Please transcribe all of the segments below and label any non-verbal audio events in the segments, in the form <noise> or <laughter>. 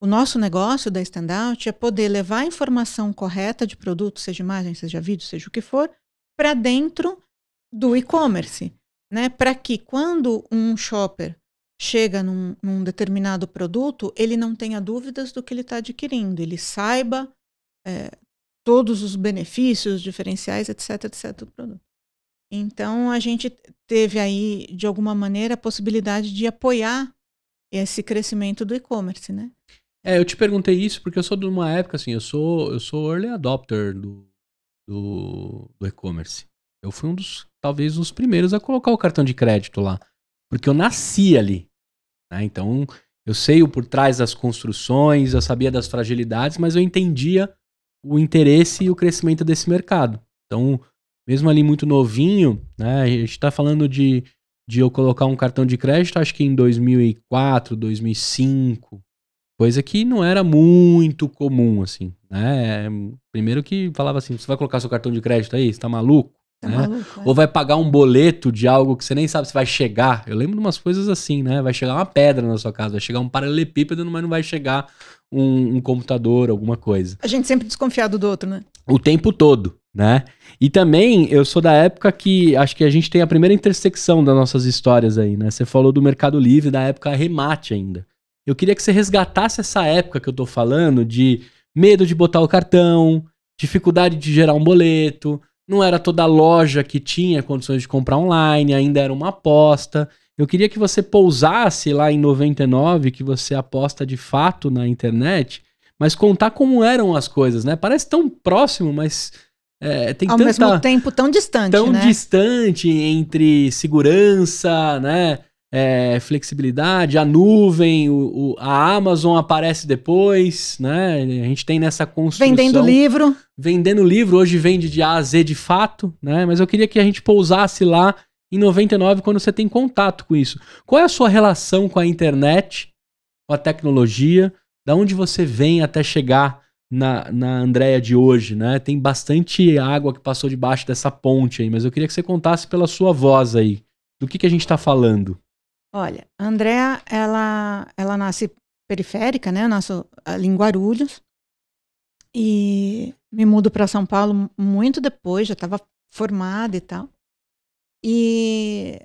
O nosso negócio da Standout é poder levar a informação correta de produto, seja imagem, seja vídeo, seja o que for, para dentro do e-commerce, né? Para que quando um shopper chega num, num, determinado produto, ele não tenha dúvidas do que ele está adquirindo, ele saiba é, todos os benefícios, diferenciais, etc, etc do produto. Então a gente teve aí de alguma maneira a possibilidade de apoiar esse crescimento do e-commerce, né? É, eu te perguntei isso porque eu sou de uma época assim, eu sou eu sou early adopter do, do, do e-commerce. Eu fui um dos, talvez, os primeiros a colocar o cartão de crédito lá. Porque eu nasci ali. Né? Então, eu sei o por trás das construções, eu sabia das fragilidades, mas eu entendia o interesse e o crescimento desse mercado. Então, mesmo ali muito novinho, né, a gente está falando de, de eu colocar um cartão de crédito, acho que em 2004, 2005, Coisa que não era muito comum, assim, né? Primeiro que falava assim, você vai colocar seu cartão de crédito aí? Você tá maluco? Tá né? maluco é. Ou vai pagar um boleto de algo que você nem sabe se vai chegar. Eu lembro de umas coisas assim, né? Vai chegar uma pedra na sua casa, vai chegar um paralelepípedo, mas não vai chegar um, um computador, alguma coisa. A gente sempre desconfiado do outro, né? O tempo todo, né? E também eu sou da época que acho que a gente tem a primeira intersecção das nossas histórias aí, né? Você falou do Mercado Livre, da época remate ainda. Eu queria que você resgatasse essa época que eu tô falando de medo de botar o cartão, dificuldade de gerar um boleto, não era toda loja que tinha condições de comprar online, ainda era uma aposta. Eu queria que você pousasse lá em 99, que você aposta de fato na internet, mas contar como eram as coisas, né? Parece tão próximo, mas é, tem Ao tanta, mesmo tempo tão distante, Tão né? distante entre segurança, né? é, flexibilidade, a nuvem, o, o, a Amazon aparece depois, né? A gente tem nessa construção. Vendendo livro. Vendendo livro, hoje vende de A a Z de fato, né? Mas eu queria que a gente pousasse lá em 99 quando você tem contato com isso. Qual é a sua relação com a internet, com a tecnologia? Da onde você vem até chegar na, na Andréia de hoje, né? Tem bastante água que passou debaixo dessa ponte aí, mas eu queria que você contasse pela sua voz aí. Do que, que a gente está falando? Olha, a Andrea, ela, ela nasce periférica, né? Eu nasço ah, em Guarulhos. E me mudo para São Paulo muito depois, já estava formada e tal. E,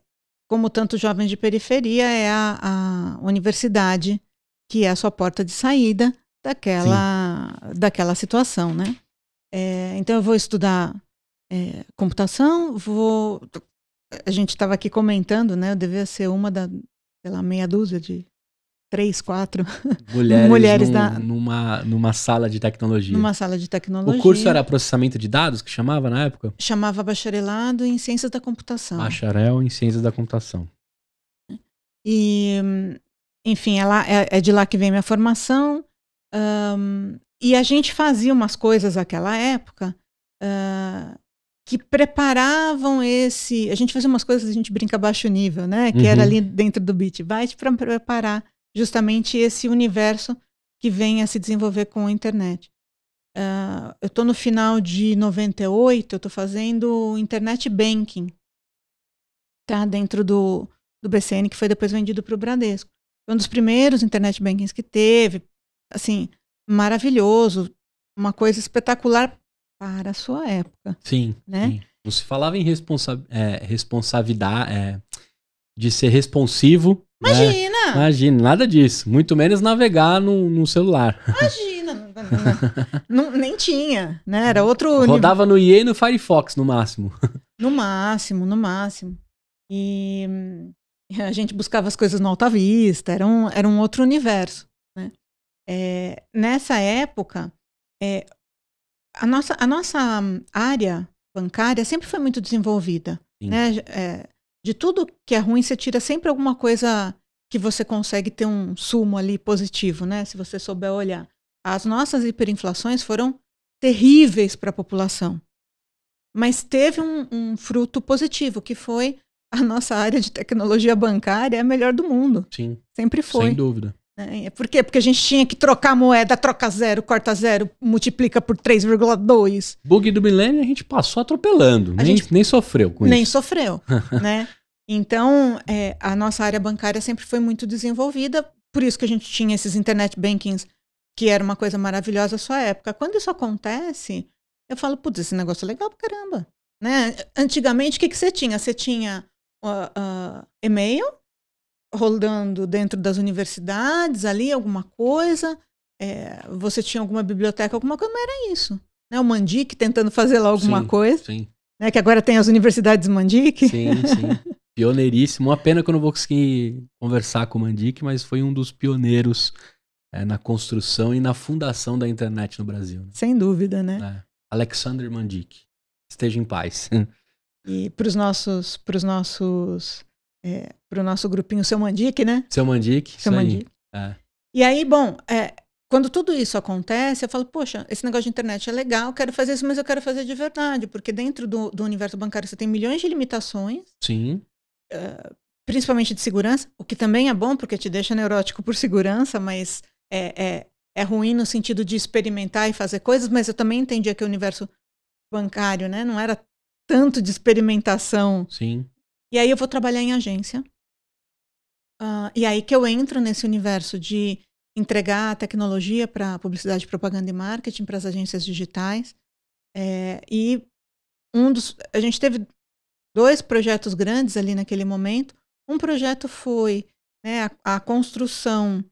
como tantos jovens de periferia, é a, a universidade que é a sua porta de saída daquela, daquela situação, né? É, então, eu vou estudar é, computação, vou a gente estava aqui comentando, né? Eu devia ser uma da, pela meia dúzia de três, quatro <laughs> mulheres, mulheres num, da... numa, numa sala de tecnologia. Numa sala de tecnologia. O curso era processamento de dados que chamava na época? Chamava bacharelado em ciências da computação. Bacharel em ciências da computação. E, enfim, ela, é, é de lá que vem minha formação. Um, e a gente fazia umas coisas naquela época uh, que preparavam esse. A gente fazia umas coisas, a gente brinca baixo nível, né? Que uhum. era ali dentro do Bitbyte para preparar justamente esse universo que vem a se desenvolver com a internet. Uh, eu estou no final de 98, eu estou fazendo internet banking, tá? Dentro do, do BCN, que foi depois vendido para o Bradesco. Foi um dos primeiros internet bankings que teve, assim, maravilhoso, uma coisa espetacular para a sua época. Sim. Né? Sim. Você falava em responsa é, responsabilidade, é, de ser responsivo. Imagina! Né? Imagina, nada disso. Muito menos navegar no, no celular. Imagina! não, nem tinha, né? Era uhum. outro. Rodava no IE e no Firefox, no máximo. <laughs> No máximo, no máximo. E hum, a gente buscava as coisas no Alta Vista, era um, era um outro universo. Né? É, nessa época, é, a nossa, a nossa área bancária sempre foi muito desenvolvida. Né? É, de tudo que é ruim, você tira sempre alguma coisa que você consegue ter um sumo ali positivo, né? Se você souber olhar. As nossas hiperinflações foram terríveis para a população. Mas teve um, um, fruto positivo, que foi a nossa área de tecnologia bancária é a melhor do mundo. Sim. Sempre foi. Sem dúvida. Né? É, por quê? Porque a gente tinha que trocar moeda, troca zero, corta zero, multiplica por 3,2. Bug do milênio a gente passou atropelando, a nem, gente nem sofreu com nem isso. Nem sofreu, <laughs> né? Então, é, a nossa área bancária sempre foi muito desenvolvida, por isso que a gente tinha esses internet bankings, que era uma coisa maravilhosa à sua época. Quando isso acontece, eu falo, putz, esse negócio é legal pra caramba. Né? Antigamente, o que, que você tinha? Você tinha uh, uh, e-mail, rodando dentro das universidades ali alguma coisa? É, você tinha alguma biblioteca, alguma coisa? Não era isso. Né? O Mandic tentando fazer lá alguma sim, coisa. Sim. Né? Que agora tem as universidades Mandic. Sim, sim. <laughs> Pioneiríssimo. Uma pena que eu não vou conseguir conversar com o Mandic, mas foi um dos pioneiros é, na construção e na fundação da internet no Brasil. Né? Sem dúvida, né? É. Alexander Mandic. Esteja em paz. e para os nossos, pros nossos é, para o nosso grupinho Seu Mandique, né? Seu Mandique. Seu Mandique. É. E aí, bom, é, quando tudo isso acontece, eu falo, poxa, esse negócio de internet é legal, quero fazer isso, mas eu quero fazer de verdade, porque dentro do, do universo bancário você tem milhões de limitações. Sim. Eh, principalmente de segurança, o que também é bom, porque te deixa neurótico por segurança, mas é, é, é ruim no sentido de experimentar e fazer coisas, mas eu também entendia que o universo bancário, né, não era tanto de experimentação Sim. E aí eu vou trabalhar em agência. Uh, e aí que eu entro nesse universo de entregar a tecnologia para publicidade, propaganda e marketing para as agências digitais. É, e um dos, a gente teve dois projetos grandes ali naquele momento. Um projeto foi né, a, a, construção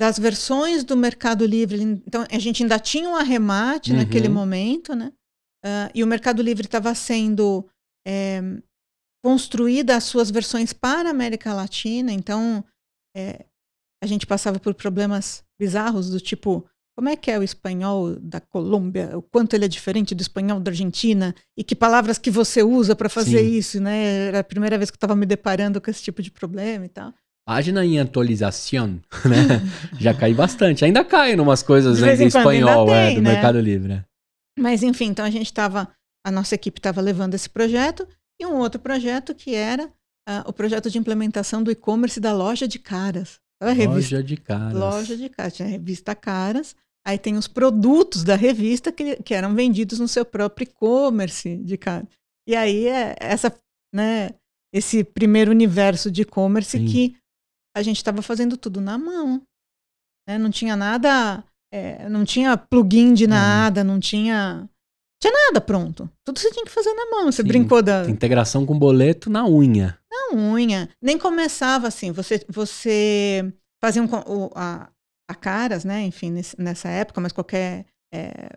das versões do Mercado Livre. Então a gente ainda tinha um arremate uhum. naquele momento, né? Uh, e o Mercado Livre estava sendo é, construída as suas versões para a América Latina. Então, é, a gente passava por problemas bizarros do tipo como é que é o espanhol da Colômbia, o quanto ele é diferente do espanhol da Argentina e que palavras que você usa para fazer Sim. isso, né? Era a primeira vez que eu estava me deparando com esse tipo de problema e tal. Página em atualização, <laughs> né? Já cai bastante. Ainda cai umas coisas né, em espanhol é, tem, é, do né? Mercado Livre. É. Mas enfim, então a gente estava, a nossa equipe estava levando esse projeto e um outro projeto que era uh, o projeto de implementação do e-commerce da loja de caras. Loja de caras. Loja de caras. Tinha a revista Caras. Aí tem os produtos da revista que, que eram vendidos no seu próprio e-commerce de caras. E aí é essa, né, esse primeiro universo de e-commerce que a gente estava fazendo tudo na mão. Né? Não tinha nada, é, não tinha plugin de nada, é. não tinha tinha nada pronto. Tudo você tinha que fazer na mão. Você Sim, brincou da. Integração com boleto na unha. Na unha. Nem começava assim. Você, você fazia um, o, a, a caras, né? Enfim, nessa época, mas qualquer é,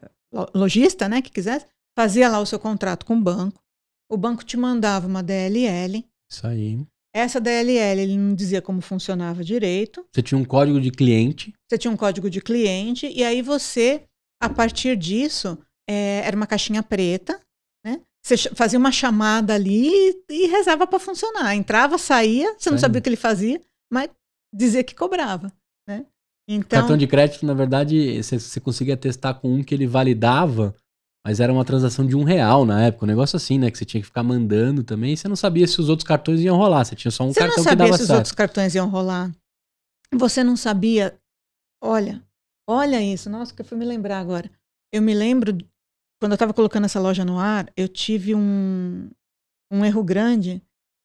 lojista, né, que quisesse, fazia lá o seu contrato com o banco. O banco te mandava uma DLL. Isso aí. Essa DLL ele não dizia como funcionava direito. Você tinha um código de cliente. Você tinha um código de cliente e aí você, a partir disso, é, era uma caixinha preta, né? Você fazia uma chamada ali e, rezava para funcionar. Entrava, saía, você não sabia o que ele fazia, mas dizia que cobrava, né? Então, cartão de crédito, na verdade, você, conseguia testar com um que ele validava, mas era uma transação de um real na época, um negócio assim, né? Que você tinha que ficar mandando também, você não sabia se os outros cartões iam rolar. Você tinha só um cartão que dava certo. Você não sabia se os outros cartões iam rolar. Você não sabia. Olha, olha isso. Nossa, que eu fui me lembrar agora. Eu me lembro quando eu estava colocando essa loja no ar, eu tive um, um erro grande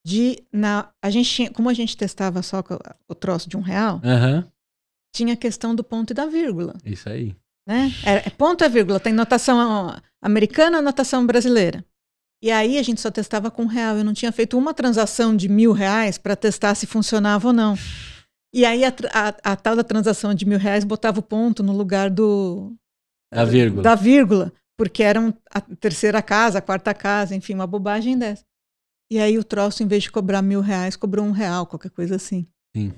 de na a gente tinha, como a gente testava só o troço de um real, uhum. tinha a questão do ponto e da vírgula. Isso aí. Né? É, é ponto e vírgula. Tem notação americana, e notação brasileira. E aí a gente só testava com um real. Eu não tinha feito uma transação de mil reais para testar se funcionava ou não. E aí a, a, a, tal da transação de mil reais botava o ponto no lugar do da vírgula. Da vírgula porque eram a terceira casa, a quarta casa, enfim, uma bobagem dessa. E aí o troço, em vez de cobrar mil reais, cobrou um real, qualquer coisa assim. Sim.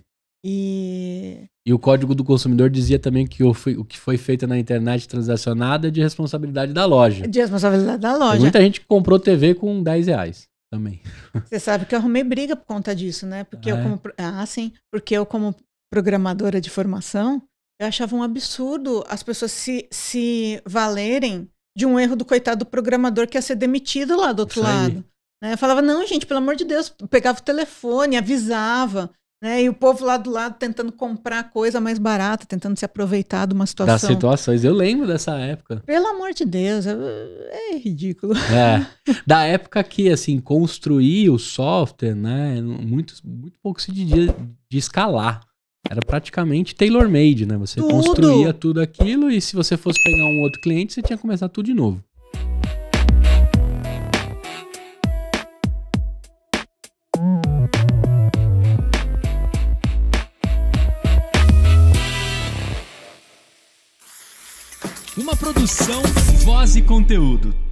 E... e o Código do Consumidor dizia também que o, o que foi feito na internet transacionada é de responsabilidade da loja. De responsabilidade da loja. Tem muita gente comprou TV com 10 reais também. <laughs> Você sabe que eu arrumei briga por conta disso, né? Porque ah, eu é? como... Ah, sim. Porque eu como programadora de formação, eu achava um absurdo as pessoas se, se valerem de um erro do coitado do programador que ia ser demitido lá do outro Isso lado. Né? Falava, não, gente, pelo amor de Deus, pegava o telefone, avisava. Né? E o povo lá do lado tentando comprar coisa mais barata, tentando se aproveitar de uma situação. Das situações, eu lembro dessa época. Pelo amor de Deus, é ridículo. É. Da época que, assim, construir o software, né? Muito, muito pouco se de, de escalar era praticamente tailor-made, né? Você tudo. construía tudo aquilo e se você fosse pegar um outro cliente, você tinha que começar tudo de novo. Uma produção, voz e conteúdo.